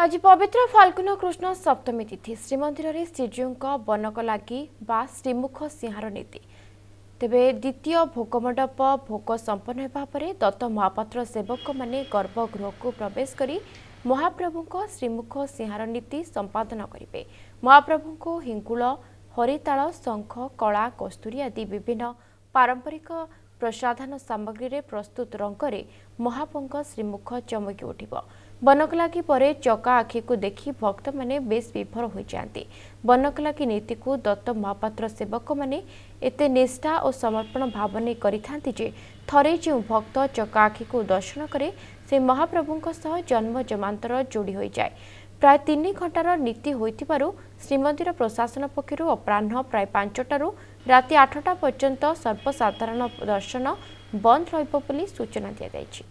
ଆଜି ପବିତ୍ର ଫାଲ୍କୁନ କୃଷ୍ଣ ସପ୍ତମୀ ତିଥି ଶ୍ରୀମନ୍ଦିରରେ ଶ୍ରୀଜୀଉଙ୍କ ବନକ ଲାଗି ବା ଶ୍ରୀମୁଖ ସିଂହାର ନୀତି ତେବେ ଦ୍ୱିତୀୟ ଭୋଗମଣ୍ଡପ ଭୋଗ ସମ୍ପନ୍ନ ହେବା ପରେ ଦତ୍ତ ମହାପାତ୍ର ସେବକମାନେ ଗର୍ଭଗୃହକୁ ପ୍ରବେଶ କରି ମହାପ୍ରଭୁଙ୍କ ଶ୍ରୀମୁଖ ସିଂହାର ନୀତି ସମ୍ପାଦନ କରିବେ ମହାପ୍ରଭୁଙ୍କୁ ହିଙ୍ଗୁଳ ହରିତାଳ ଶଙ୍ଖ କଳା କସ୍ତୁରୀ ଆଦି ବିଭିନ୍ନ ପାରମ୍ପରିକ ପ୍ରସାଧନ ସାମଗ୍ରୀରେ ପ୍ରସ୍ତୁତ ରଙ୍ଗରେ ମହାପଙ୍କ ଶ୍ରୀମୁଖ ଚମକି ଉଠିବ ବନକଲାଗି ପରେ ଚକା ଆଖିକୁ ଦେଖି ଭକ୍ତମାନେ ବେଶ୍ ବିଫର ହୋଇଯାଆନ୍ତି ବନକଲାଗି ନୀତିକୁ ଦତ୍ତ ମହାପାତ୍ର ସେବକମାନେ ଏତେ ନିଷ୍ଠା ଓ ସମର୍ପଣ ଭାବନେ କରିଥାନ୍ତି ଯେ ଥରେ ଯେଉଁ ଭକ୍ତ ଚକା ଆଖିକୁ ଦର୍ଶନ କରେ ସେ ମହାପ୍ରଭୁଙ୍କ ସହ ଜନ୍ମ ଜମାନ୍ତର ଯୋଡ଼ି ହୋଇଯାଏ ପ୍ରାୟ ତିନି ଘଣ୍ଟାର ନୀତି ହୋଇଥିବାରୁ ଶ୍ରୀମନ୍ଦିର ପ୍ରଶାସନ ପକ୍ଷରୁ ଅପରାହ୍ନ ପ୍ରାୟ ପାଞ୍ଚଟାରୁ ରାତି ଆଠଟା ପର୍ଯ୍ୟନ୍ତ ସର୍ବସାଧାରଣ ଦର୍ଶନ ବନ୍ଦ ରହିବ ବୋଲି ସୂଚନା ଦିଆଯାଇଛି